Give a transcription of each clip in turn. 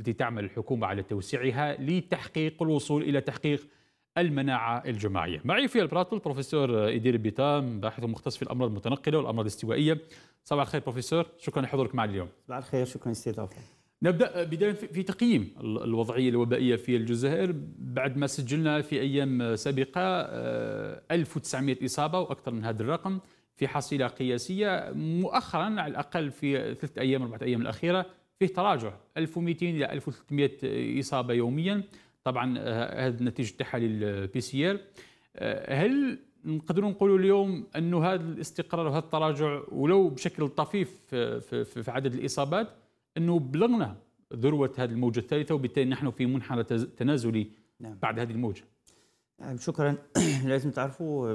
التي تعمل الحكومة على توسيعها لتحقيق الوصول إلى تحقيق المناعة الجماعية معي في البراتل بروفيسور إدير بيتام باحث ومختص في الأمراض المتنقلة والأمراض الاستوائية صباح الخير بروفيسور شكرا لحضورك معنا اليوم صباح الخير شكرا استضافتك نبدا بدايه في تقييم الوضعيه الوبائيه في الجزائر بعد ما سجلنا في ايام سابقه 1900 آه، اصابه واكثر من هذا الرقم في حصيله قياسيه مؤخرا على الاقل في ثلاث ايام اربعه ايام الاخيره فيه تراجع 1200 الى 1300 اصابه يوميا طبعا آه، هذا نتيجه تحاليل بي سي ار آه، هل نقدروا نقولوا اليوم انه هذا الاستقرار وهذا التراجع ولو بشكل طفيف آه، في, عدد الاصابات انه بلغنا ذروه هذه الموجه الثالثه وبالتالي نحن في منحنى تنازلي نعم. بعد هذه الموجه نعم، شكرا لازم تعرفوا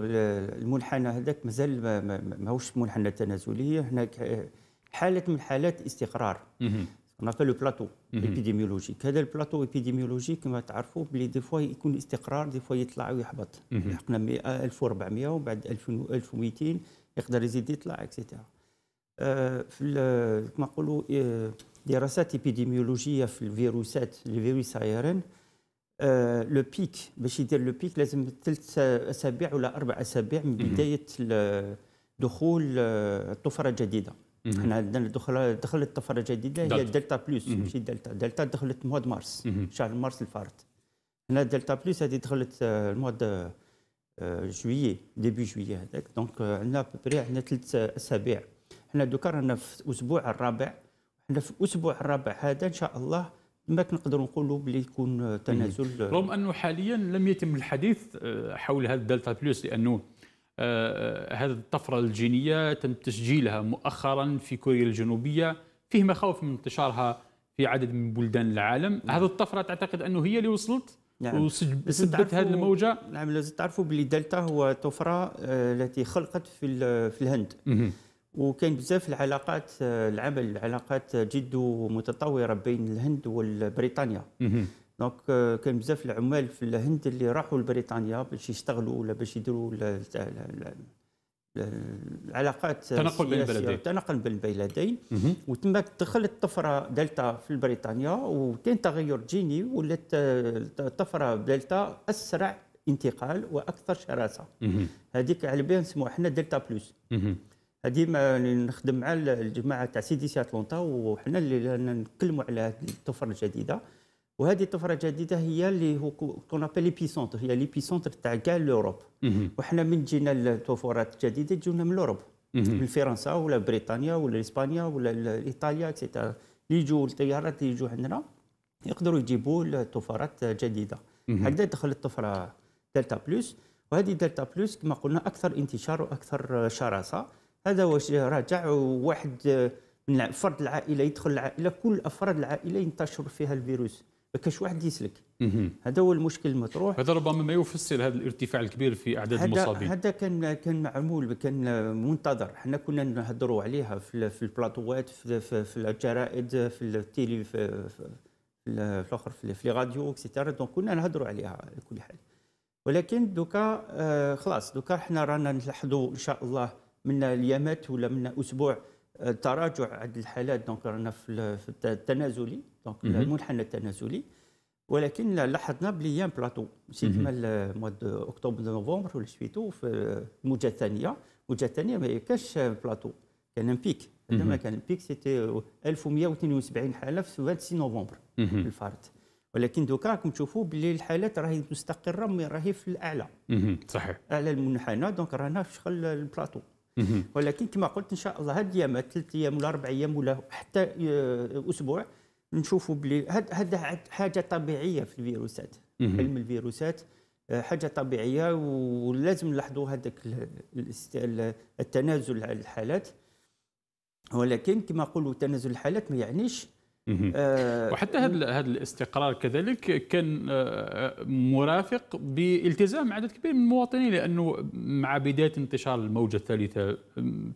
المنحنى هذاك مازال ماهوش منحنى تنازلي احنا حاله من حالات الاستقرار نعطي لو بلاطو ايبيديميولوجيك هذا البلاطو ايبيديميولوجيك كما تعرفوا بلي دي فوا يكون استقرار دي فوا يطلع ويحبط لحقنا 1400 ومن بعد 1200 يقدر يزيد يطلع اكسيتيرا آه، في كما نقولوا آه، دراسات ايبيديميولوجيه في الفيروسات الفيروس ايرن آه، لو بيك باش يدير لو بيك لازم ثلاث اسابيع ولا اربع اسابيع من بدايه دخول الطفره الجديده احنا عندنا دخل دخلت طفره جديده هي دلتا بلس ماشي دلتا دلتا دخلت مواد مارس شهر مارس الفارت هنا دلتا بلس هذه دخلت آه، المواد آه، جويي ديبي جويي هذاك دونك آه، عندنا بري عندنا ثلاث اسابيع حنا دوكا رانا في الاسبوع الرابع حنا في الاسبوع الرابع هذا ان شاء الله ما نقدر نقولوا بلي يكون تنازل رغم انه حاليا لم يتم الحديث حول هذا الدلتا بلس لانه آه، آه، هذه الطفره الجينيه تم تسجيلها مؤخرا في كوريا الجنوبيه فيه مخاوف من انتشارها في عدد من بلدان العالم نعم. هذه الطفره تعتقد انه هي اللي وصلت نعم. وسببت هذه الموجه نعم لازم تعرفوا بلي دلتا هو طفره آه، التي خلقت في في الهند مه. وكان بزاف العلاقات العمل علاقات جد متطوره بين الهند وبريطانيا دونك كان بزاف العمال في الهند اللي راحوا لبريطانيا باش يشتغلوا ولا باش يديروا العلاقات تنقل بين البلدين تنقل بين البلدين وتما دخلت طفره دلتا في بريطانيا وكان تغير جيني ولات الطفره دلتا اسرع انتقال واكثر شراسه هذيك على بها نسموها احنا دلتا بلوس هذه ما نخدم مع الجماعه تاع سيدي اتلونتا وحنا اللي نتكلموا على الطفره الجديده وهذه الطفره الجديده هي اللي كون ابلي بيسونتر هي لي بيسونتر تاع كاع لوروب وحنا من جينا الطفرات الجديده جونا من لوروب من فرنسا ولا بريطانيا ولا اسبانيا ولا ايطاليا اكسيتيرا اللي يجوا الطيارات اللي يجوا عندنا يقدروا يجيبوا الطفرات جديده هكذا دخل الطفره دلتا بلس وهذه دلتا بلس كما قلنا اكثر انتشار واكثر شراسه هذا واش راجع واحد من فرد العائله يدخل العائله كل افراد العائله ينتشر فيها الفيروس ما كاش واحد يسلك هذا هو المشكل المطروح هذا ربما ما يفسر هذا الارتفاع الكبير في اعداد هدا المصابين هذا كان كان معمول كان منتظر حنا كنا نهضروا عليها في, في البلاطوات في, في, في الجرائد في التيلي في, في, في الاخر في, في راديو اكسيتيرا دونك كنا نهضروا عليها على كل حال ولكن دوكا آه، خلاص دوكا حنا رانا نلاحظوا ان شاء الله من اليامات ولا من اسبوع التراجع عند الحالات دونك رانا في التنازلي دونك المنحنى التنازلي ولكن لاحظنا بلي يان بلاتو سي كما المواد اكتوبر نوفمبر ولا شفيتو في الموجه الثانيه الموجه الثانيه ما كانش بلاتو كان بيك عندما كان بيك سيتي 1172 حاله في 26 نوفمبر الفرد ولكن دوكا راكم تشوفوا بلي الحالات راهي مستقره راهي في الاعلى صحيح اعلى المنحنى دونك رانا في شغل البلاتو ولكن كما قلت ان شاء الله هاد الايام ثلاث ايام ولا اربع ايام ولا حتى آه، اسبوع نشوفوا بلي هذا حاجه طبيعيه في الفيروسات علم الفيروسات آه، حاجه طبيعيه ولازم نلاحظوا هذاك التنازل على الحالات ولكن كما نقولوا تنازل الحالات ما يعنيش آه، وحتى هذا هذا الاستقرار كذلك كان آه، مرافق بالتزام عدد كبير من المواطنين لانه مع بدايه انتشار الموجه الثالثه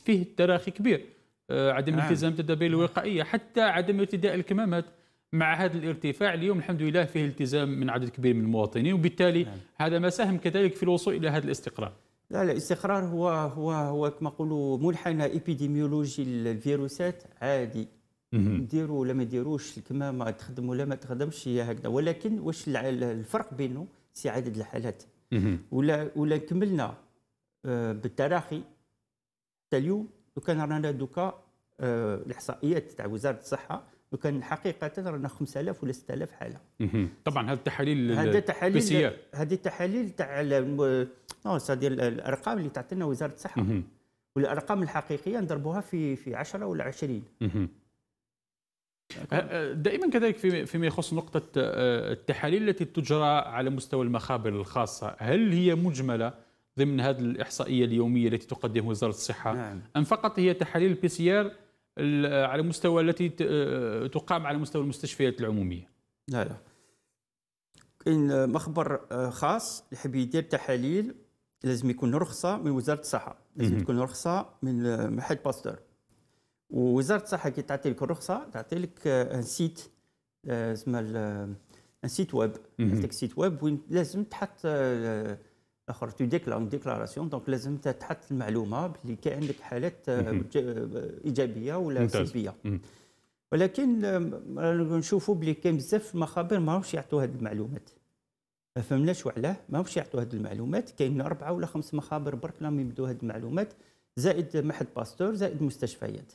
فيه تراخي كبير آه، عدم نعم. التزام التدابير الوقائيه حتى عدم ارتداء الكمامات مع هذا الارتفاع اليوم الحمد لله فيه التزام من عدد كبير من المواطنين وبالتالي نعم. هذا ما ساهم كذلك في الوصول الى هذا الاستقرار لا لا الاستقرار هو هو هو كما نقولوا منحنى ايبيديميولوجي الفيروسات عادي نديروا ولا ما نديروش الكمامه ما تخدم ولا ما تخدمش هي هكذا ولكن واش الفرق بينه سي عدد الحالات ولا ولا كملنا آه، بالتراخي حتى اليوم لو كان رانا دوكا آه، الاحصائيات تاع وزاره الصحه وكان حقيقه رانا 5000 ولا 6000 حاله طبعا هذا التحاليل هذا التحاليل هذه التحاليل تاع آه، صدير الارقام اللي تعطينا وزاره الصحه والارقام الحقيقيه نضربوها في في 10 ولا 20 أه، أه، دائما كذلك فيما يخص نقطة أه، التحاليل التي تجرى على مستوى المخابر الخاصة هل هي مجملة ضمن هذه الإحصائية اليومية التي تقدم وزارة الصحة نعم. أم فقط هي تحاليل بي سي آر على مستوى التي تقام على مستوى المستشفيات العمومية لا لا كاين مخبر خاص يحب يدير تحاليل لازم يكون رخصة من وزارة الصحة لازم تكون رخصة من محل باستور ووزاره الصحه كي تعطي لك الرخصه تعطي لك ان سيت اسمه ان سيت ويب عندك سيت ويب وين لازم تحط آه، اخر تو ديكلار ديكلاراسيون دونك لازم تحط المعلومه بلي كاين عندك حالات آه، آه، ايجابيه ولا سلبيه ولكن نشوفوا بلي كاين بزاف مخابر ماهوش يعطوا هذه المعلومات ما فهمناش وعلاه ماهوش يعطوا هذه المعلومات كاين اربعه ولا خمس مخابر برك لهم يبدوا هذه المعلومات زائد محل باستور زائد مستشفيات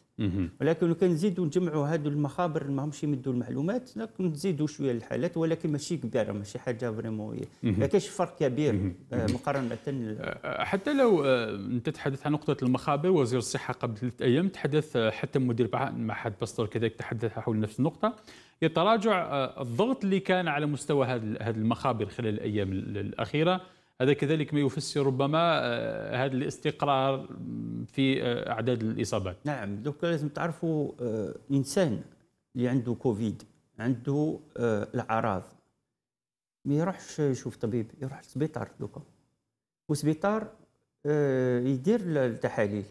ولكن لو كان نزيدوا نجمعوا هذو المخابر اللي ماهمش يمدوا المعلومات نزيدوا شويه الحالات ولكن ماشي كبيره ماشي حاجه فريمون ما كاينش فرق كبير آه، مقارنه آه، حتى لو آه، انت تحدث عن نقطه المخابر وزير الصحه قبل ثلاث ايام تحدث حتى مدير معهد باستور كذلك تحدث حول نفس النقطه يتراجع الضغط اللي كان على مستوى هذه المخابر خلال الايام الاخيره هذا كذلك ما يفسر ربما آه، هذا الاستقرار في آه، اعداد الاصابات نعم دوك لازم تعرفوا آه، انسان اللي عنده كوفيد عنده الاعراض ما يروحش يشوف طبيب يروح للسبيطار دوكا والسبيطار يدير التحاليل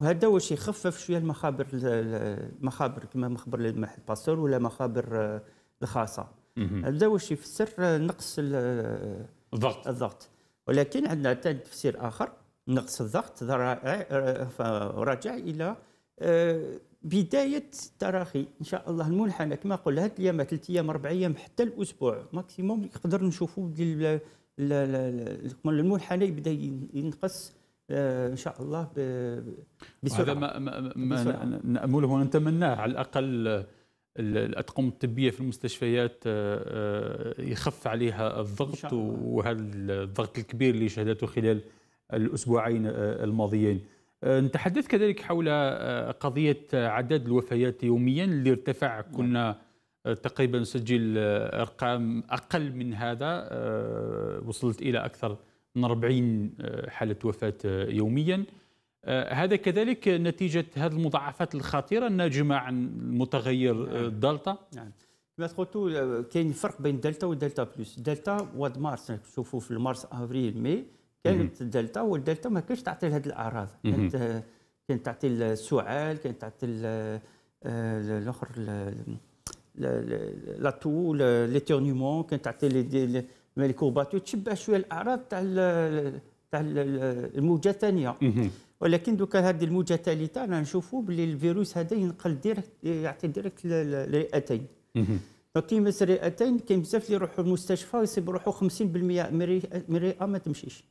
وهذا واش يخفف شويه المخابر المخابر كما مخبر الباستور ولا مخابر الخاصه هذا واش يفسر نقص الضغط الضغط ولكن عندنا تفسير اخر نقص الضغط راجع الى آه، بدايه التراخي ان شاء الله المنحنى كما قلنا هاد الايام ثلاث ايام اربع ايام حتى الاسبوع ماكسيموم نقدر نشوفوا المنحنى يبدا ينقص آه، ان شاء الله بسرعه هذا ما, ما, ما نامله ونتمناه على الاقل الأطقم الطبية في المستشفيات آه، آه، يخف عليها الضغط وهذا الضغط الكبير اللي شهدته خلال الأسبوعين آه، الماضيين نتحدث كذلك حول قضية عدد الوفيات يوميا اللي ارتفع نعم. كنا تقريبا نسجل أرقام أقل من هذا وصلت إلى أكثر من 40 حالة وفاة يوميا آه، هذا كذلك نتيجة هذه المضاعفات الخطيرة الناجمة عن متغير الدلتا آه، نعم. نعم كما قلتوا آه، كاين فرق بين دلتا ودلتا بلس دلتا واد مارس نشوفوا في مارس افريل مي كانت دلتا والدلتا ما كانش تعطي هذه الاعراض كانت كانت تعطي السعال كانت تعطي الاخر لا تو ليتيرنيمون كانت تعطي لي كورباتور تشبه شويه الاعراض تاع تاع الموجه الثانيه ولكن دوكا هذه الموجه الثالثه انا نشوفوا باللي الفيروس هذا ينقل ديريكت يعطي ديريكت للرئتين دونك كي الرئتين كاين بزاف اللي يروحوا المستشفى ويصيب روحو 50% من الرئه ما تمشيش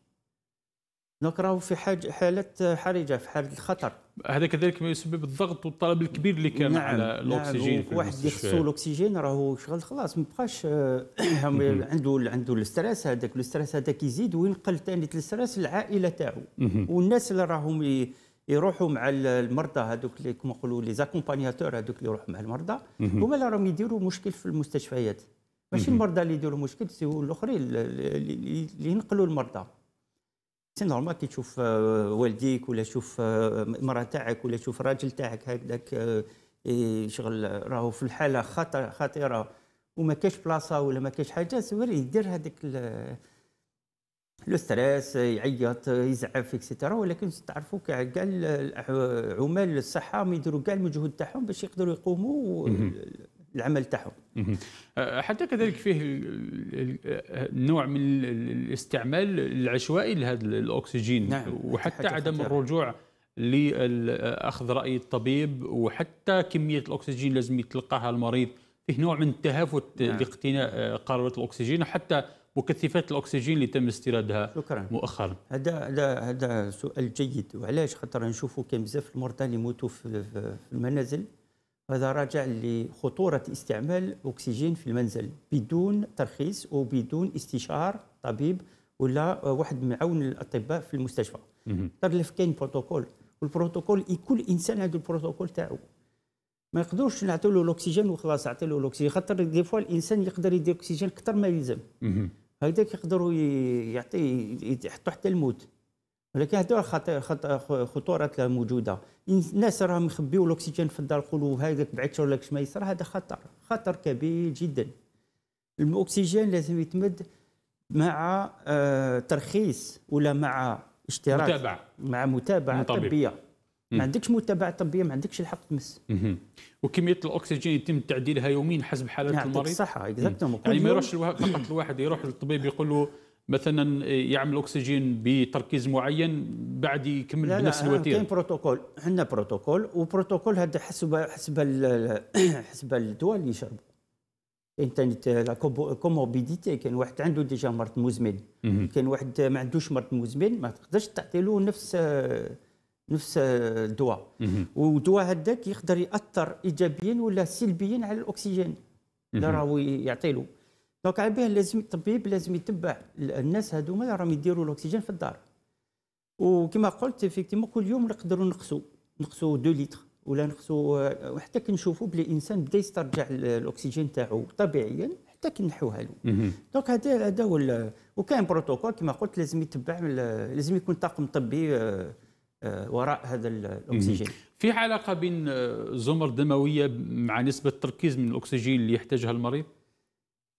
دونك راهو في حاجه حالة حرجه في حاله الخطر هذا كذلك ما يسبب الضغط والطلب الكبير اللي كان نعم على نعم، الاكسجين نعم واحد يخصو الاكسجين راهو شغل خلاص ما بقاش آه، عنده عنده الستريس هذاك الستريس هذاك يزيد وينقل ثاني الستريس للعائله تاعو والناس اللي راهم يروحوا مع المرضى هذوك اللي كما نقولوا لي زاكومبانياتور هذوك اللي يروحوا مع المرضى هما اللي راهم يديروا مشكل في المستشفيات ماشي المرضى اللي يديروا مشكل سي الاخرين اللي ينقلوا المرضى سي نورمال كي تشوف آه، والديك ولا تشوف آه، المراه تاعك ولا تشوف الراجل تاعك هكذاك آه، شغل راهو في الحاله خطر خطيره وما كاش بلاصه ولا ما كاش حاجه سوري يدير هذاك لو ستريس يعيط يزعف اكسيتيرا ولكن تعرفوا كاع كاع عمال الصحه ما يديروا كاع المجهود تاعهم باش يقدروا يقوموا العمل تاعهم أه، حتى كذلك فيه أه، نوع من الاستعمال العشوائي لهذا الاكسجين نعم. وحتى عدم الرجوع لاخذ راي الطبيب وحتى كميه الاكسجين لازم يتلقاها المريض فيه نوع من التهافت نعم. لاقتناء أه، قارورة الأكسجين وحتى مكثفات الأكسجين اللي تم استيرادها شكرا. مؤخرا هذا هذا هذا سؤال جيد وعلاش خاطر نشوفوا كان بزاف المرضى اللي يموتوا في المنازل هذا راجع لخطورة استعمال أكسجين في المنزل بدون ترخيص وبدون استشار طبيب ولا واحد معاون الأطباء في المستشفى ترلف كاين بروتوكول والبروتوكول كل إنسان عنده البروتوكول تاعو ما نقدروش نعطيو له الأكسجين وخلاص نعطيو له الأكسجين خاطر دي فوا الإنسان يقدر يدي أكسجين أكثر ما يلزم هذاك يقدروا يعطي يحطوا حتى الموت ولكن هذو خطوره موجوده الناس راهم يخبيو الاكسجين في الدار يقولوا هذاك بعد شهر لك ما يصير هذا خطر خطر كبير جدا الاكسجين لازم يتمد مع آه، ترخيص ولا مع اشتراك متابعة مع متابعه طبيه ما عندكش متابعه طبيه ما عندكش الحق تمس وكميه الاكسجين يتم تعديلها يوميا حسب حاله المريض الصحه اكزاكتومون يعني ما يروحش فقط الواحد يروح للطبيب يقول له مثلا إيه، يعمل اكسجين بتركيز معين بعد يكمل بنفس الوتيره لا كاين بروتوكول عندنا بروتوكول وبروتوكول هذا حسب حسب حسب الدواء اللي يشربوا كاين ثاني لا كوموبيديتي كاين واحد عنده ديجا مرض مزمن كاين واحد ما عندوش مرض مزمن ما تقدرش تعطي له نفس نفس الدواء والدواء هذاك يقدر ياثر ايجابيا ولا سلبيا على الاكسجين اللي راهو يعطي له دونك على بها لازم الطبيب لازم يتبع الناس هذوما اللي راهم يديروا الاكسجين في الدار وكما قلت افكتيمون كل يوم نقدروا نقصوا نقصوا 2 لتر ولا نقصوا آه، وحتى كنشوفوا بلي الانسان بدا يسترجع الاكسجين تاعو طبيعيا حتى كنحوها له دونك هذا هذا هو وكاين بروتوكول كما قلت لازم يتبع لازم يكون طاقم طبي آه، آه، وراء هذا الاكسجين في علاقه بين الزمر الدمويه مع نسبه التركيز من الاكسجين اللي يحتاجها المريض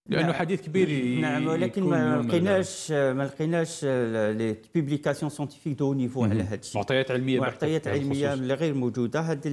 لانه نعم. حديث كبير نعم ولكن ما لقيناش ما لقيناش لي بوبليكاسيون سونتيفيك دو نيفو على هذا الشيء معطيات علميه معطيات علميه غير موجوده هاد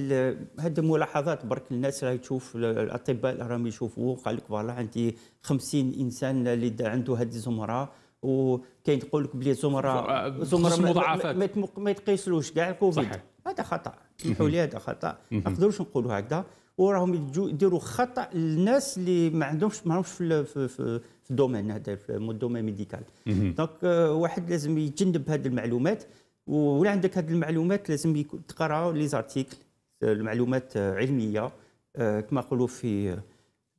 هاد الملاحظات برك الناس راهي تشوف الاطباء راهم يشوفوا قال لك فوالا عندي 50 انسان اللي عنده هاد الزمره وكاين تقول لك بلي زمره زمره مضاعفات ما, يتقيسلوش كاع الكوفيد هذا خطا اسمحوا لي هذا خطا ما نقدروش نقولوا هكذا وراهم يديروا خطا للناس اللي ما عندهمش ما في في الدومين هذا في الدومين ميديكال دونك euh, واحد لازم يتجنب هذه المعلومات ولا عندك هذه المعلومات لازم تقرا لي زارتيكل euh, المعلومات علميه euh, كما نقولوا في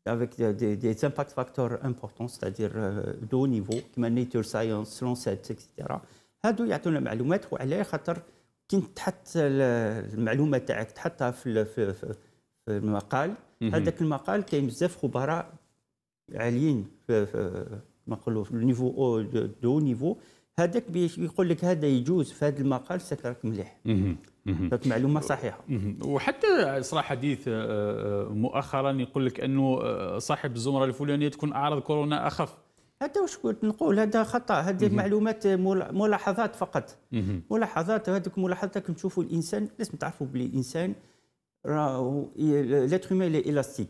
افيك دي des impact facteurs importants, c'est-à-dire كما نيتور ساينس، لونسيت، اكسترا. هادو يعطونا معلومات وعلى خاطر كي تحط المعلومه تاعك تحطها في, في, في في المقال هذاك المقال كاين بزاف خبراء عاليين نقولوا في النيفو او دو نيفو هذاك يقول لك هذا يجوز في هذا المقال سكرك مليح هذه معلومه صحيحه وحتى صرا حديث آه، آه، مؤخرا يقول لك انه آه، صاحب الزمره الفلانيه تكون اعراض كورونا اخف هذا واش كنت نقول هذا خطا هذه معلومات ملاحظات فقط ملاحظات هذوك ملاحظات تشوفوا الانسان لازم تعرفوا بلي الانسان راه الاتر هيومان الاستيك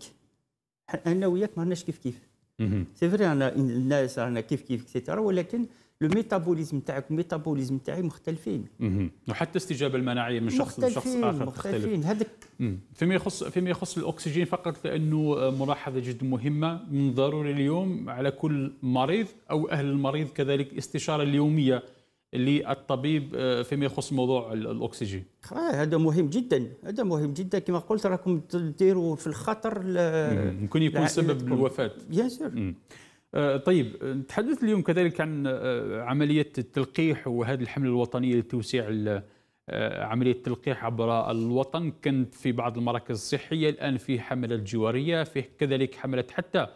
انا وياك ما عندناش كيف كيف سي فري انا الناس رانا كيف كيف اكسيتيرا ولكن لو ميتابوليزم تاعك والميتابوليزم تاعي مختلفين وحتى الاستجابه المناعيه من شخص لشخص اخر مختلفين هذاك فيما يخص فيما يخص الاكسجين فقط لانه ملاحظه جد مهمه من ضروري اليوم على كل مريض او اهل المريض كذلك استشاره اليوميه للطبيب آه، فيما يخص موضوع الاكسجين هذا مهم جدا هذا مهم جدا كما قلت راكم تديروا في الخطر ممكن يكون سبب الوفاه بيان آه، سور طيب نتحدث اليوم كذلك عن آه، عمليه التلقيح وهذه الحمله الوطنيه لتوسيع عملية التلقيح عبر الوطن كانت في بعض المراكز الصحية الآن في حملة جوارية في كذلك حملة حتى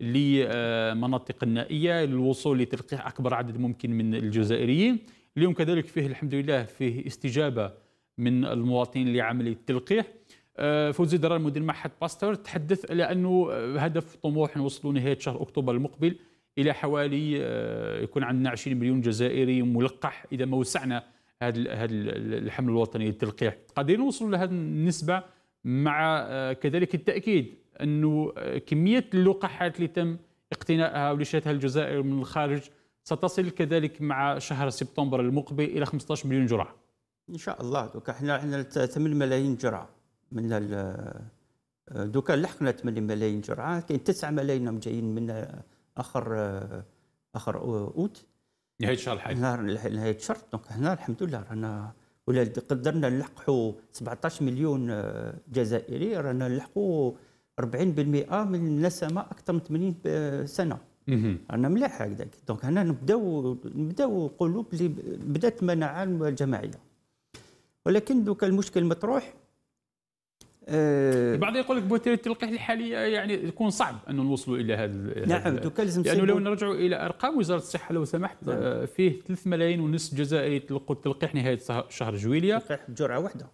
لمناطق النائيه للوصول لتلقيح اكبر عدد ممكن من الجزائريين اليوم كذلك فيه الحمد لله فيه استجابه من المواطنين لعمليه التلقيح آه، فوزي درار مدير معهد باستر تحدث على انه هدف طموح نوصلوا نهايه شهر اكتوبر المقبل الى حوالي آه، يكون عندنا 20 مليون جزائري ملقح اذا ما وسعنا هذا الحمل الوطني للتلقيح قادرين نوصلوا لهذه النسبه مع آه، كذلك التاكيد انه آه، كميه اللقاحات اللي تم اقتنائها ولشتها الجزائر من الخارج ستصل كذلك مع شهر سبتمبر المقبل الى 15 مليون جرعه. ان شاء الله دوكا احنا احنا 8 ملايين جرعه من آه، دوكا لحقنا 8 ملايين جرعه كاين 9 ملايين جايين من آه، اخر اخر اوت نهايه الشهر الحالي نهار نهايه الشهر دونك هنا الحمد لله رانا ولا قدرنا نلحقوا 17 مليون جزائري رانا نلحقوا 40% من النسمه اكثر من 80 سنه انا مليح هكذاك دونك هنا نبداو نبداو نقولوا بلي بدات المناعه الجماعيه ولكن دوك المشكل مطروح أه البعض يقول لك بوتيره التلقيح الحاليه يعني يكون صعب انه نوصلوا الى هذا نعم دوكا لازم لانه لو نرجعوا الى ارقام وزاره الصحه لو سمحت نعم. آه، فيه 3 ملايين ونصف جزائري تلقوا التلقيح نهايه شهر جويليه تلقيح بجرعه واحده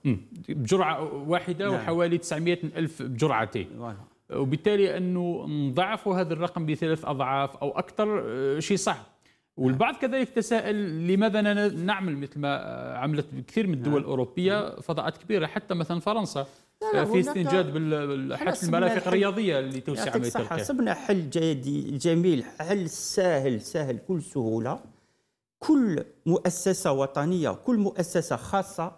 بجرعه واحده نعم. وحوالي 900 الف بجرعتين وبالتالي انه نضعفوا هذا الرقم بثلاث اضعاف او اكثر آه، شيء صعب والبعض كذلك تساءل لماذا نعمل مثل ما آه، عملت كثير من الدول نعم. الاوروبيه نعم. فضاءات كبيره حتى مثلا فرنسا آه، في استنجاد بالحبس الملافق الرياضيه اللي توسع عمليه الترقيع حسبنا حل جميل حل سهل سهل كل سهوله كل مؤسسه وطنيه كل مؤسسه خاصه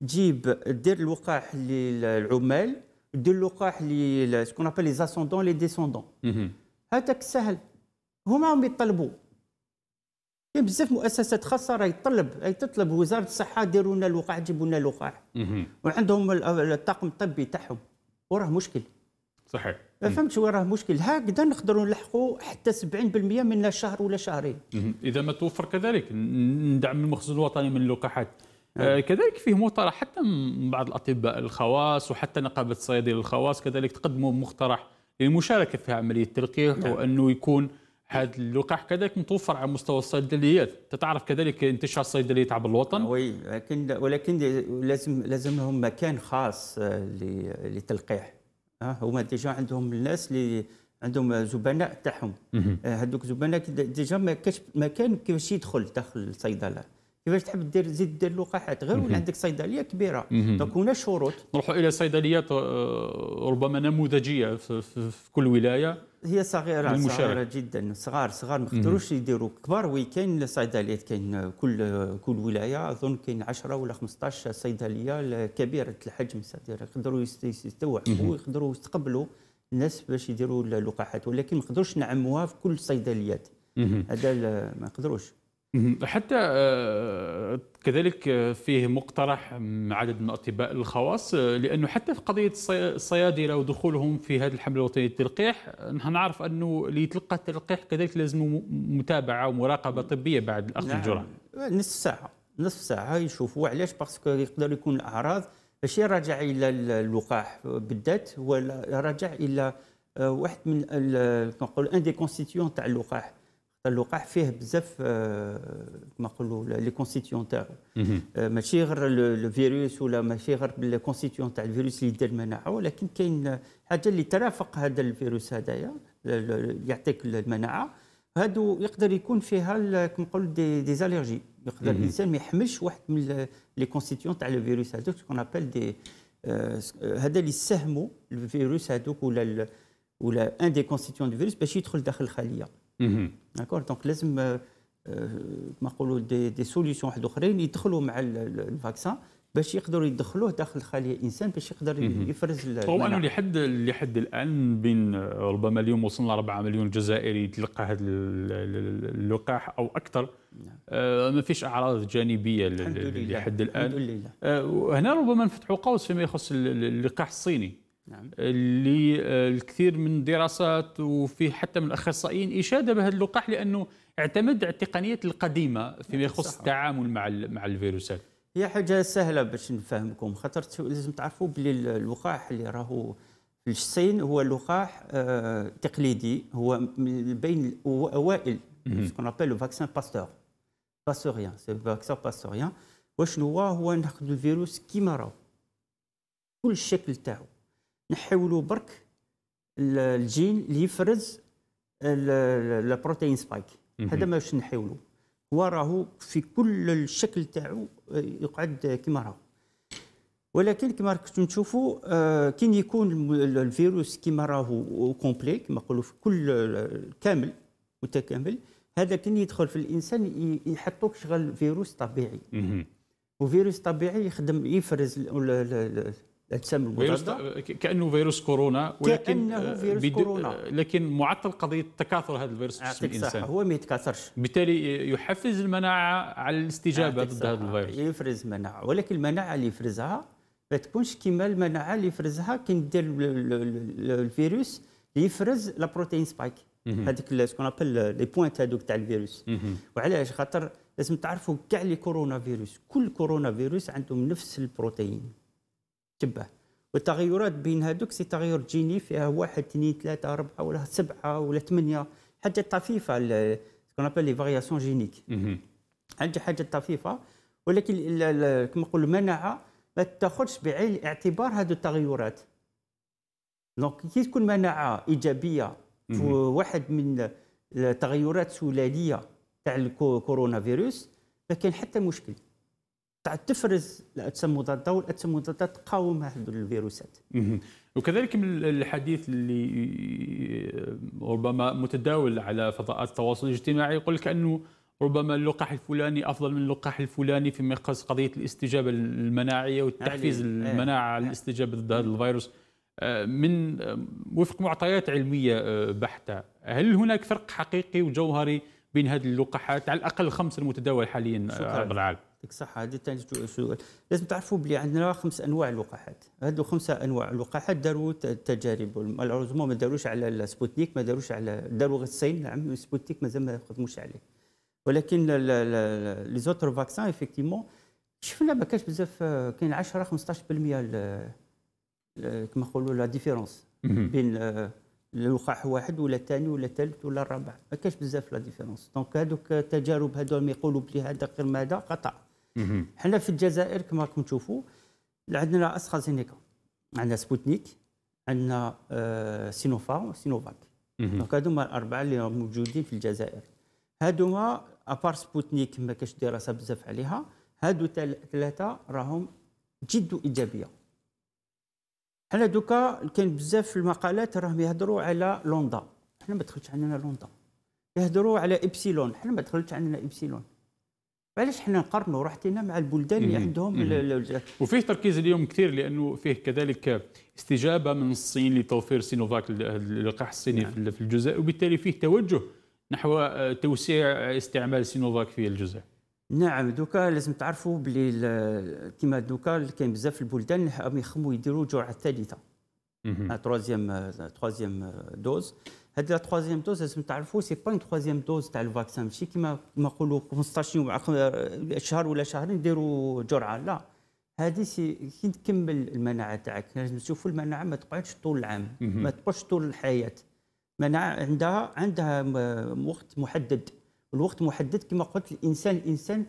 تجيب دير الوقاح للعمال دير الوقاح لسكون ابل لي زاسوندون لي ديسوندون هذاك سهل هما هم يطلبوا كاين بزاف مؤسسات خاصه راهي تطلب راهي تطلب وزاره الصحه ديروا لنا الوقاح جيبوا لنا الوقاح وعندهم الطاقم الطبي تاعهم وراه مشكل صحيح فهمت وراه مشكل هكذا نقدروا نلحقوا حتى 70% من شهر ولا شهرين اذا ما توفر كذلك ندعم المخزون الوطني من اللقاحات نعم. آه كذلك فيه مقترح حتى من بعض الاطباء الخواص وحتى نقابه الصيادله الخواص كذلك تقدموا مقترح للمشاركه في عمليه التلقيح نعم. وانه يكون هذا اللقاح كذلك متوفر على مستوى الصيدليات تتعرف كذلك انتشار الصيدليات عبر الوطن وي لكن ولكن لازم لازم لهم مكان خاص آه، للتلقيح هما ديجا عندهم الناس اللي عندهم زبناء تاعهم هذوك آه، زبناء ديجا ما كاش مكان كيفاش يدخل داخل الصيدله كيفاش تحب دير تزيد دير لقاحات غير ولا عندك صيدليه كبيره دونك هنا شروط نروحوا الى صيدليات آه، ربما نموذجيه في كل ولايه هي صغيره صغيره جدا صغار صغار ما يقدروش يديروا كبار وي كاين الصيدليات كاين كل كل ولايه اظن كاين 10 ولا 15 صيدليه كبيره الحجم يقدروا يستوعبوا ويقدروا يستقبلوا الناس باش يديروا اللقاحات ولكن ما نقدروش نعموها في كل الصيدليات هذا ما نقدروش حتى آه، كذلك آه، فيه مقترح عدد من الاطباء الخواص آه، لانه حتى في قضيه الصيادله ودخولهم في هذه الحمله الوطنيه للتلقيح نحن نعرف انه اللي يتلقى التلقيح كذلك لازم متابعه ومراقبه نعم. طبيه بعد اخذ نعم. الجرعه نصف ساعه نصف ساعه يشوفوا علاش باسكو يقدر يكون الاعراض ماشي راجع الى اللقاح بالذات ولا راجع الى واحد من كنقول ان دي كونستيتيون تاع اللقاح اللقاح فيه بزاف آه، كما نقولوا لي كونستيتيون تاعو آه، ماشي غير الفيروس ولا ماشي غير الكونستيتيون تاع الفيروس اللي يدير المناعه ولكن كاين حاجه اللي ترافق هذا الفيروس هذايا يعطيك المناعه هادو يقدر يكون فيها كما نقول دي دي زاليرجي يقدر الانسان ما يحملش واحد من لي كونستيتيون تاع الفيروس هذوك كون ابل دي آه، هذا اللي يساهموا الفيروس هذوك ولا ولا ان دي كونستيتيون دو فيروس باش يدخل داخل الخليه داكور دونك لازم كما نقولوا دي, دي سوليسيون واحد اخرين يدخلوا مع الفاكسان باش يقدروا يدخلوه داخل الخليه الانسان باش يقدر mhm. يفرز هو لحد لحد الان بين آه، ربما اليوم وصلنا 4 مليون جزائري يتلقى هذا اللقاح او اكثر نعم. آه ما فيش اعراض جانبيه لحد الان الحمد لله. آه هنا ربما نفتحوا قوس فيما يخص اللقاح الصيني نعم. اللي آه، الكثير من الدراسات وفي حتى من الاخصائيين اشاده بهذا اللقاح لانه اعتمد على التقنيات القديمه فيما نعم، يخص التعامل مع مع الفيروسات هي حاجه سهله باش نفهمكم خاطر لازم تعرفوا بلي اللقاح اللي راهو في الصين هو لقاح آه تقليدي هو من بين الاوائل سكون ابل فاكسان باستور باستوريان سي فاكسان باستوريان واش هو هو ناخذ الفيروس كيما راهو كل الشكل تاعو نحولوا برك الجين اللي يفرز البروتين سبايك هذا ما باش نحولو هو راهو في كل الشكل تاعو آه، يقعد كيما راهو ولكن كما راكم تشوفوا آه، كي يكون الفيروس كيما راهو كومبلي كما نقولوا في كل آه، كامل متكامل هذا كي يدخل في الانسان يحطوك شغل فيروس طبيعي وفيروس طبيعي يخدم يفرز تسمى المضاده كانه فيروس كورونا ولكن كانه آه، فيروس بد... كورونا آه، لكن معطل قضيه تكاثر هذا الفيروس في جسم الانسان هو ما يتكاثرش بالتالي آه، يحفز المناعه على الاستجابه ضد هذا الفيروس يفرز مناعة ولكن المناعه اللي يفرزها ما تكونش كما المناعه اللي يفرزها كي ندير الفيروس يفرز لا بروتين سبايك هذيك سكون ابل لي بوينت هذوك تاع الفيروس وعلاش خاطر لازم تعرفوا كاع لي كورونا فيروس كل كورونا فيروس عندهم نفس البروتين تبه والتغيرات بين هذوك سي تغير جيني فيها واحد اثنين ثلاثة أربعة ولا سبعة ولا ثمانية حاجة طفيفة سكون ابل لي فارياسيون جينيك حاجة حاجة طفيفة ولكن كما نقول المناعة ما تاخذش بعين الاعتبار هذه التغيرات دونك كي تكون مناعة إيجابية في واحد من التغيرات السلالية تاع الكورونا فيروس ما كان حتى مشكل تفرز الاجسام مضادة والاجسام المضاده مضادة تقاوم هذه الفيروسات وكذلك من الحديث اللي آه، ربما متداول على فضاءات التواصل الاجتماعي يقول لك انه ربما اللقاح الفلاني افضل من اللقاح الفلاني فيما يخص قضيه الاستجابه المناعيه وتحفيز يعني، إيه. المناعه للاستجابه إيه. ضد هذا الفيروس آه، من آه، وفق معطيات علميه بحته هل هناك فرق حقيقي وجوهري بين هذه اللقاحات على الاقل الخمسه المتداوله حاليا عبر العالم يعطيك الصحه هذا ثاني سؤال لازم تعرفوا بلي عندنا خمس انواع لقاحات هذو خمسه انواع لقاحات داروا تجارب مالوريزمون ما داروش على سبوتنيك ما داروش على داروا غير الصين نعم سبوتنيك مازال ما خدموش عليه ولكن لي زوتر فاكسان ايفيكتيمون شفنا ما كانش بزاف كاين 10 15% كما نقولوا لا ديفيرونس بين آه، اللقاح واحد ولا الثاني ولا الثالث ولا الرابع ما كاش بزاف لا ديفيرونس دونك هذوك التجارب هذو ما يقولوا بلي هذا غير ماذا قطع حنا في الجزائر كما راكم تشوفوا عندنا استرازينيكا عندنا سبوتنيك عندنا آه، سينوفا سينوفاك دونك هذوما الاربعه اللي موجودين في الجزائر هذوما ابار سبوتنيك ما كاش دراسه بزاف عليها هادو ثلاثه راهم جد ايجابيه حنا دوكا كاين بزاف في المقالات راهم يهضروا على لوندا حنا ما دخلتش عندنا لوندا يهضروا على ابسيلون حنا ما دخلتش عندنا ابسيلون علاش حنا نقارنوا راحتنا مع البلدان اللي عندهم وفيه تركيز اليوم كثير لانه فيه كذلك استجابه من الصين لتوفير سينوفاك اللقاح الصيني نعم. في الجزائر وبالتالي فيه توجه نحو توسيع استعمال سينوفاك في الجزائر نعم دوكا لازم تعرفوا بلي كيما دوكا كاين بزاف في البلدان راهم يخموا يديروا الجرعه الثالثه تروزيام تروزيام دوز هاد لا تخوازيام دوز لازم تعرفوا سي با تخوازيام دوز تاع الفاكسان ماشي كيما كيما نقولوا 15 يوم آه، شهر ولا شهرين ديروا جرعه لا هذه سي كي تكمل المناعه تاعك لازم تشوفوا المناعه ما تقعدش طول العام ما تقعدش طول الحياه المناعه عندها عندها وقت محدد الوقت محدد كما قلت الانسان الانسان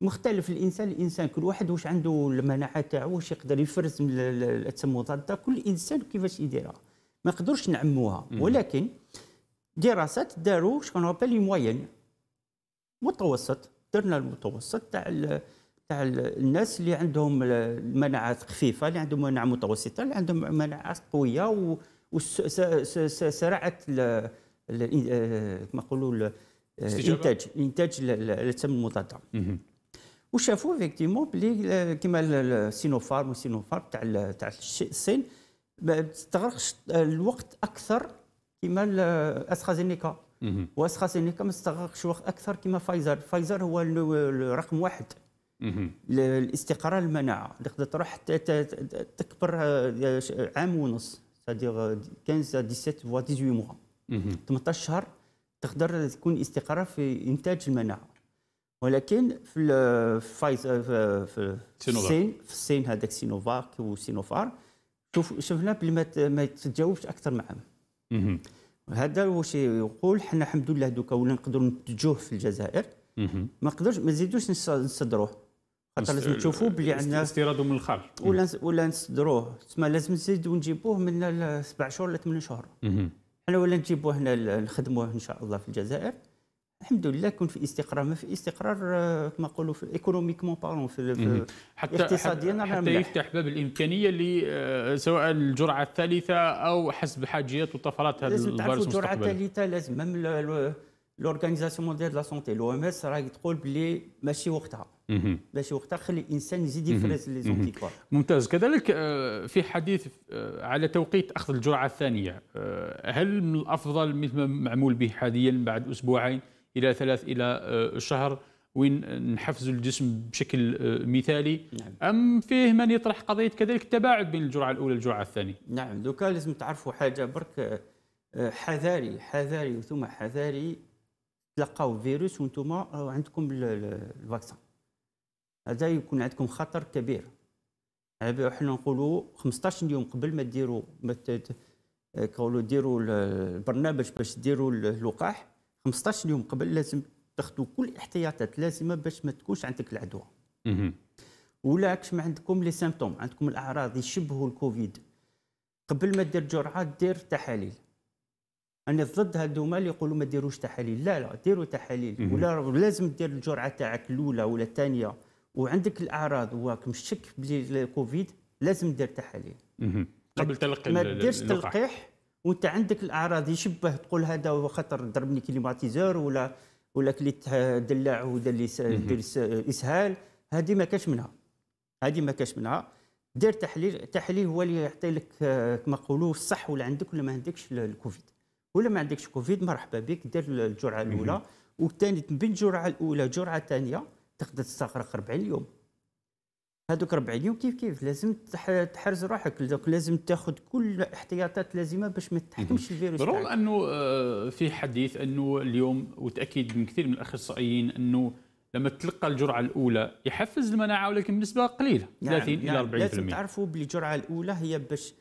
مختلف الانسان الانسان كل واحد واش عنده المناعه تاعو واش يقدر يفرز من تسمو كل انسان كيفاش يديرها ما نقدروش نعموها ولكن دراسات داروا شكون رابيل موين متوسط درنا المتوسط تاع تاع الناس اللي عندهم مناعات خفيفه اللي عندهم مناعه متوسطه اللي عندهم مناعات قويه وسرعه آه، كما نقولوا الانتاج آه، انتاج السم المضاد وشافوا فيكتيمون بلي كيما السينوفارم والسينوفارم تاع تاع الصين ما تستغرقش الوقت اكثر كما استرازينيكا واسترازينيكا ما تستغرقش وقت اكثر كما فايزر فايزر هو رقم واحد الاستقرار المناعه اللي تقدر تروح تكبر آه، عام ونص سادير 15 17 فوا 18 موا 18 شهر تقدر تكون استقرار في انتاج المناعه ولكن في الفايزر آه، في الصين في الصين هذاك سينوفاك وسينوفار شوف شفنا بلي ما تتجاوبش اكثر معهم هذا هو شيء يقول حنا الحمد لله دوكا ولا نقدروا ننتجوه في الجزائر ما نقدرش ما نزيدوش نصدروه خاطر لازم تشوفوا بلي عندنا استيراد من الخارج ولا ولا نصدروه تسمى لازم نزيدو نجيبوه من سبع شهور ولا ثمان شهور حنا ولا نجيبوه هنا نخدموه ان شاء الله في الجزائر الحمد لله كون في استقرار ما في استقرار آه، كما نقولوا في ايكونوميكمون بارون في, حتى اقتصاديا حتى, حتى يفتح باب الامكانيه اللي آه، سواء الجرعه الثالثه او حسب حاجيات وطفرات هذا لازم تعرفوا الجرعه الثالثه لازم ميم لورغانيزاسيون مونديال لا سونتي لو ام اس راهي تقول بلي ماشي وقتها ماشي وقتها خلي الانسان يزيد يفرز لي زونتيكوار ممتاز كذلك آه، في حديث على توقيت اخذ الجرعه الثانيه هل من الافضل مثل ما معمول به حاليا بعد اسبوعين الى ثلاث الى آه، شهر وين نحفزوا الجسم بشكل آه، مثالي نعم. ام فيه من يطرح قضيه كذلك التباعد بين الجرعه الاولى والجرعه الثانيه نعم دوكا لازم تعرفوا حاجه برك آه، حذاري حذاري وثم حذاري تلقاو فيروس وانتم عندكم الفاكسان هذا يكون عندكم خطر كبير حنا نقولوا 15 يوم قبل ما ديروا ما ديروا البرنامج باش ديروا اللقاح 15 يوم قبل لازم تاخذوا كل الاحتياطات اللازمه باش ما تكونش عندك العدوى ولا كش ما عندكم لي سيمبتوم عندكم الاعراض يشبهوا الكوفيد قبل ما دير جرعه دير تحاليل انا ضد هذوما اللي يقولوا ما ديروش تحاليل لا لا ديروا تحاليل ولا لازم دير الجرعه تاعك الاولى ولا الثانيه وعندك الاعراض وراك مشك بالكوفيد لازم دير تحاليل قبل تلقي ما ديرش تلقيح وانت عندك الاعراض يشبه تقول هذا هو خطر ضربني كليماتيزور ولا ولا كليت دلع ودلي اسهال هذه ما كاش منها هذه ما كاش منها دير تحليل التحليل هو اللي يعطي لك كما نقولوا الصح ولا عندك ولا ما عندكش الكوفيد ولا ما عندكش كوفيد مرحبا بك دير الجرعه الاولى والثاني من الجرعه الاولى جرعه ثانيه تقدر تستغرق 40 يوم هذوك ربع اليوم كيف كيف لازم تحرز روحك لازم تاخذ كل الاحتياطات اللازمه باش ما تحكمش الفيروس برغم انه آه، في حديث انه اليوم وتاكيد من كثير من الاخصائيين انه لما تلقى الجرعه الاولى يحفز المناعه ولكن بنسبه قليله نعم 30 نعم الى 40% لازم تعرفوا باللي الجرعه الاولى هي باش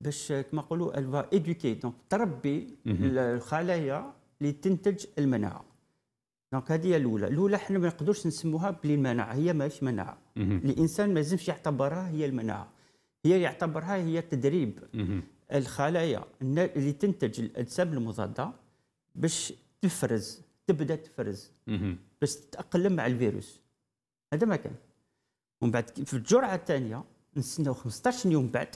باش كما نقولوا الفا ايدوكي دونك تربي الخلايا اللي تنتج المناعه دونك هذه هي الاولى الاولى حنا ما نقدرش نسموها بلي المناعه هي ماهيش مناعه الانسان ما لازمش يعتبرها هي المناعه هي يعتبرها هي تدريب الخلايا اللي تنتج الاجسام المضاده باش تفرز تبدا تفرز باش تتاقلم مع الفيروس هذا ما كان ومن بعد في الجرعه الثانيه نستناو 15 يوم بعد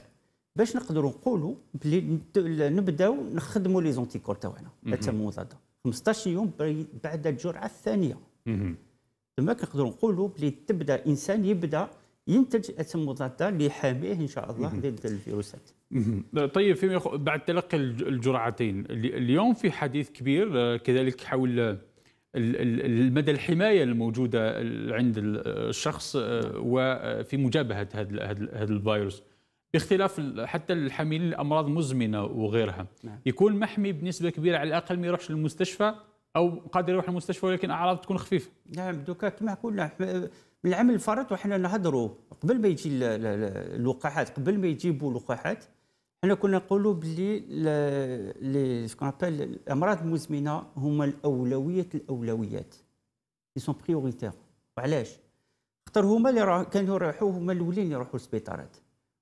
باش نقدروا نقولوا بلي نبداو نخدموا لي زونتيكور تاعنا الاجسام المضاده 15 يوم بعد الجرعه الثانيه تما كنقدروا نقولوا بلي تبدا الانسان يبدا ينتج اسم مضاده اللي ان شاء الله ضد الفيروسات. طيب فيما بعد تلقي الجرعتين اليوم في حديث كبير آه، كذلك حول المدى الحمايه الموجوده عند الشخص آه، وفي آه، مجابهه هذا الفيروس. باختلاف حتى الحاملين الامراض مزمنه وغيرها نعم. يكون محمي بنسبه كبيره على الاقل ما يروحش للمستشفى او قادر يروح للمستشفى ولكن اعراض تكون خفيفه نعم دوكا كما قلنا من العام الفارط وحنا نهضروا قبل ما يجي اللقاحات قبل ما يجيبوا اللقاحات حنا كنا نقولوا باللي لي سكونابيل الامراض المزمنه هما الاولويه الاولويات لي سون بريوريتير وعلاش خاطر هما اللي كانوا يروحوا هما الاولين يروحوا للسبيطارات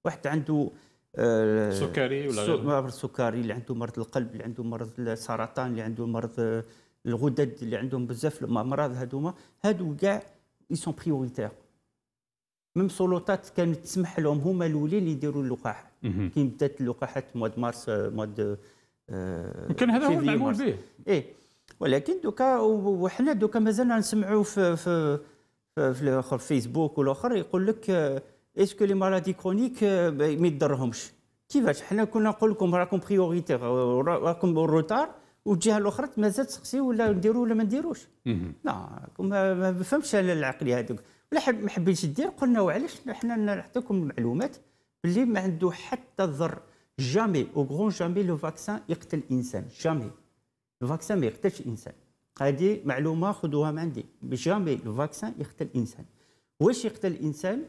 واحد عنده آه، سكري ولا مرض السكري اللي عنده مرض القلب اللي عنده مرض السرطان اللي عنده مرض آه، الغدد اللي عندهم بزاف الامراض هذوما هادو كاع اي سون بريوريتير ميم سلطات كانت تسمح لهم هما الاولين يديروا اللقاح كي بدات اللقاحات مواد مارس آه، مواد كان هذا هو المعمول به ايه ولكن دوكا وحنا دوكا مازلنا نسمعوا في في في, في, في فيسبوك والاخر يقول لك اسكو لي مالادي كرونيك ما يضرهمش كيفاش حنا كنا نقول لكم راكم بريوريتي راكم بالروتار والجهه الاخرى مازال تسقسي ولا نديرو ولا ما نديروش لا ما بفهمش انا العقليه هذوك ولا ما حبيتش دير قلنا وعلاش حنا نعطيكم المعلومات باللي ما عنده حتى ضر جامي او غون جامي لو فاكسان يقتل انسان جامي لو فاكسان ما يقتلش انسان هذه معلومه خذوها من عندي جامي لو فاكسان يقتل انسان واش يقتل انسان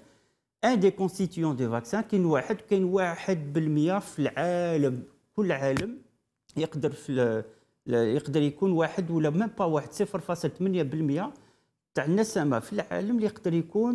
ان دي كونستيتيون دو فاكسان كاين واحد كاين واحد بالمية في العالم كل عالم يقدر في يقدر يكون واحد ولا ميم با واحد 0.8% تاع النسمة في العالم اللي يقدر يكون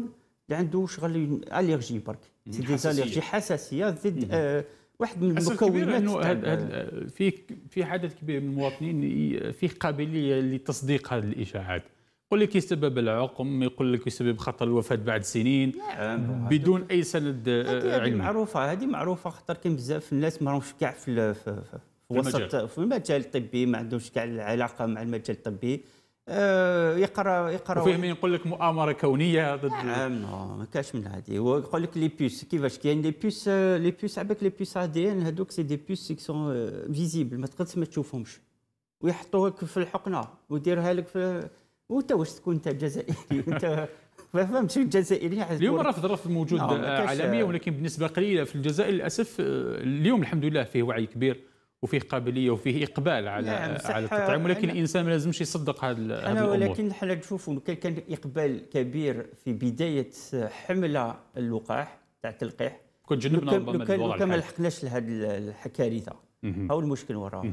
اللي عنده شغل اليرجي برك سي دي اليرجي حساسية ضد آه، واحد من المكونات هاد هاد في في عدد كبير من المواطنين فيه قابليه لتصديق هذه الاشاعات يقول لك يسبب العقم يقول لك يسبب خطر الوفاه بعد سنين نعم. بدون اي سند آه، علمي معروفه هذه معروفه خطر كاين بزاف الناس ما راهمش كاع في, في, في وسط في المجال الطبي ما عندهمش كاع العلاقه مع المجال الطبي آه، يقرا يقرا وفيه من يقول لك مؤامره كونيه ضد نعم ما كاش من هذه ويقول لك لي بيس كيفاش كاين لي بيس لي بيس عباك لي بيس ا دي ان هذوك سي دي بيس كي سون فيزيبل ما تقدرش ما تشوفهمش ويحطوك في الحقنه ويديرها لك في وانت واش تكون انت جزائري انت ما فهمتش الجزائري اليوم الرفض رفض موجود نعم، عالميا ولكن بالنسبه قليله في الجزائر للاسف آه، اليوم الحمد لله فيه وعي كبير وفيه قابليه وفيه اقبال على نعم على التطعيم ولكن الانسان ما لازمش يصدق هذا الامر انا ولكن حنا نشوفوا كان كان اقبال كبير في بدايه حمله اللقاح تاع التلقيح كنت جنبنا ربما الوضع كان ما لحقناش لهذه الكارثه هو المشكل وراه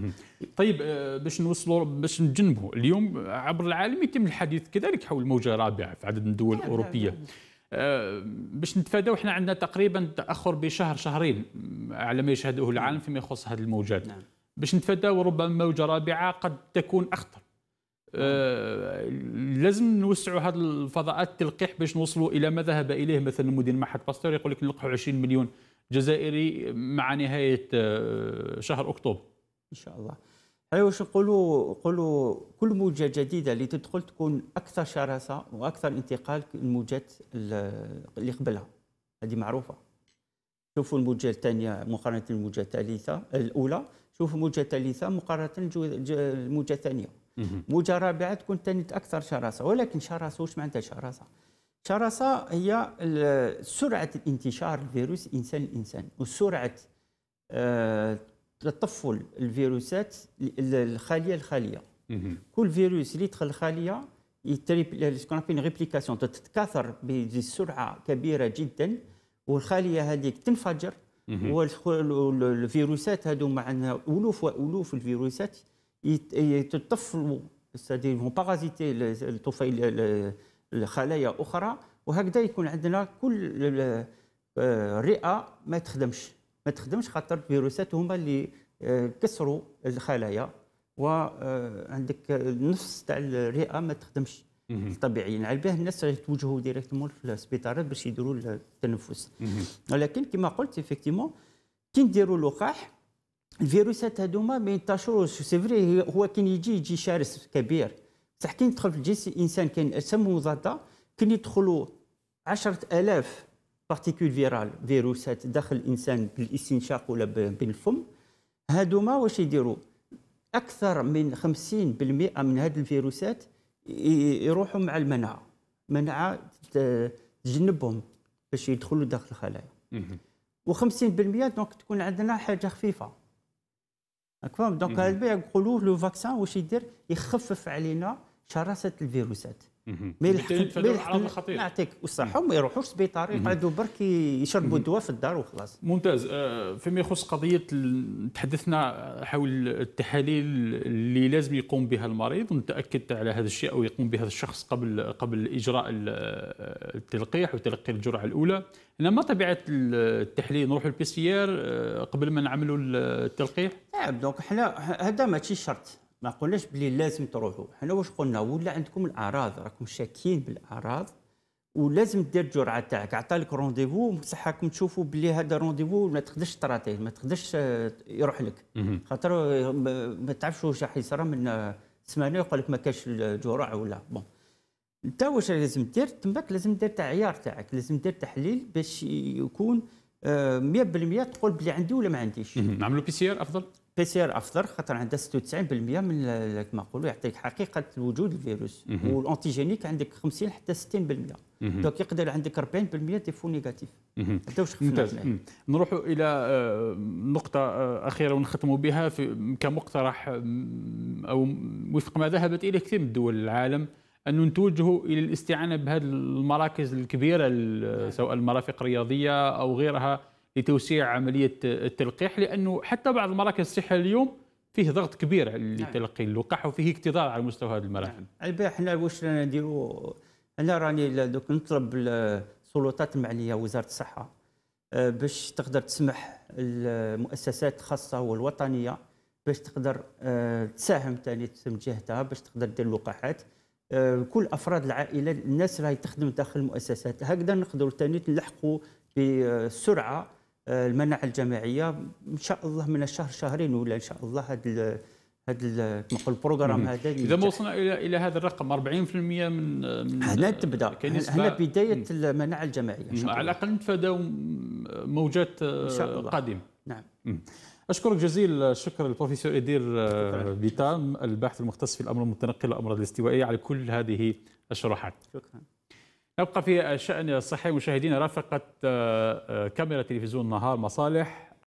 طيب آه، باش نوصلوا باش نتجنبوا اليوم عبر العالم يتم الحديث كذلك حول موجه رابعه في عدد من الدول نعم، الاوروبيه نعم، نعم. آه، باش نتفاداو احنا عندنا تقريبا تاخر بشهر شهرين على ما يشهده العالم فيما يخص هذه الموجات نعم. باش نتفاداو ربما موجه رابعه قد تكون اخطر آه لازم نوسعوا هذه الفضاءات التلقيح باش نوصلوا الى ما ذهب اليه مثلا مدير معهد باستور يقول لك نلقحوا 20 مليون جزائري مع نهايه آه، شهر اكتوبر ان شاء الله واش نقولوا نقولوا كل موجه جديده اللي تدخل تكون اكثر شراسه واكثر انتقال من الموجات اللي قبلها هذه معروفه شوفوا الموجه الثانيه مقارنه بالموجه الثالثه الاولى شوفوا الموجه الثالثه مقارنه بالموجه الثانيه موجة رابعة تكون ثاني اكثر شراسه ولكن شراسه واش معناتها شراسه شرسة هي سرعة الانتشار الفيروس إنسان لإنسان وسرعة آه، تطفل الفيروسات الخالية الخالية كل فيروس اللي يدخل الخالية ريبليكاسيون تتكاثر بسرعة كبيرة جدا والخالية هذيك تنفجر والفيروسات هذو معنا ألوف وألوف الفيروسات يتطفلوا c'est-à-dire الطفيل الخلايا اخرى وهكذا يكون عندنا كل الرئه آه، ما تخدمش ما تخدمش خاطر الفيروسات هما اللي آه، كسروا الخلايا وعندك آه، النص تاع الرئه ما تخدمش الطبيعي يعني على باه الناس يتوجهوا ديريكتومون في السبيطارات باش يديروا التنفس ولكن كما قلت افكتيمون كي نديروا اللقاح الفيروسات هذوما ما ينتشروش سي فري هو كي يجي يجي شرس كبير بصح كي ندخل في الجنس الانسان كاين اسم مضاده كي يدخلوا 10000 بارتيكول فيرال فيروسات داخل الانسان بالاستنشاق ولا بالفم هادوما واش يديروا اكثر من 50% من هاد الفيروسات يروحوا مع المناعه مناعه تجنبهم باش يدخلوا داخل الخلايا و50% دونك تكون عندنا حاجه خفيفه هاك دونك هذا يقولوا لو فاكسان واش يدير يخفف علينا شراسه الفيروسات ما يلحقوا نعطيك وصحهم ما يروحوش سبيطار يقعدوا برك يشربوا الدواء في الدار وخلاص ممتاز آه، فيما يخص قضيه تحدثنا حول التحاليل اللي لازم يقوم بها المريض ونتاكد على هذا الشيء او يقوم بها الشخص قبل قبل اجراء التلقيح وتلقي الجرعه الاولى ما طبيعه التحليل نروح للبي سي ار آه، قبل ما نعملوا التلقيح؟ نعم دونك حنا هذا ماشي شرط ما قلناش بلي لازم تروحوا حنا واش قلنا ولا عندكم الاعراض راكم شاكين بالاعراض ولازم دير الجرعه تاعك عطالك رونديفو بصح راكم تشوفوا بلي هذا رونديفو ما تقدرش تراتيه ما تقدرش يروح لك خاطر ما تعرفش واش راح يصرى من سمعنا يقول لك ما كاش الجرعه ولا بون انت واش لازم دير تماك لازم دير عيار تاعك لازم دير تحليل باش يكون 100% آه، تقول بلي عندي ولا ما عنديش نعملوا بي سي ار افضل بي سي ار افضل خاطر عندها 96% من كما نقولوا يعطيك حقيقه وجود الفيروس والانتيجينيك عندك 50 حتى 60% دونك يقدر عندك 40% ديفو نيجاتيف حتى واش خفنا نروحوا الى آه، نقطه آه، اخيره ونختموا بها في كمقترح آه، او وفق ما ذهبت اليه كثير من دول العالم أن نتوجهوا إلى الاستعانة بهذه المراكز الكبيرة نعم. سواء المرافق الرياضية أو غيرها لتوسيع عمليه التلقيح لانه حتى بعض المراكز الصحيه اليوم فيه ضغط كبير لتلقي نعم. اللقاح وفيه اكتظاظ على مستوى هذه المراحل. نعم. حنا واش رانا نديروا انا راني دوك نطلب السلطات المعنيه وزاره الصحه آه، باش تقدر تسمح المؤسسات الخاصه والوطنيه باش تقدر آه، تساهم ثاني من جهتها باش تقدر دير اللقاحات آه، كل افراد العائله الناس راهي تخدم داخل المؤسسات هكذا نقدروا ثاني نلحقوا بسرعه آه، المناعه الجماعيه ان شاء الله من الشهر شهرين ولا ان شاء الله هذا هذا نقول البروغرام هذا اذا ما وصلنا الى الى هذا الرقم 40% من من هنا تبدا هنا بدايه المناعه الجماعيه على الاقل نتفاداو موجات آه، قادمه نعم اشكرك جزيل الشكر البروفيسور ادير بيتام آه، الباحث المختص في الامراض المتنقله والامراض الاستوائيه على كل هذه الشروحات شكرا نبقى في الشأن الصحي مشاهدينا رافقت آه، آه، كاميرا تلفزيون نهار مصالح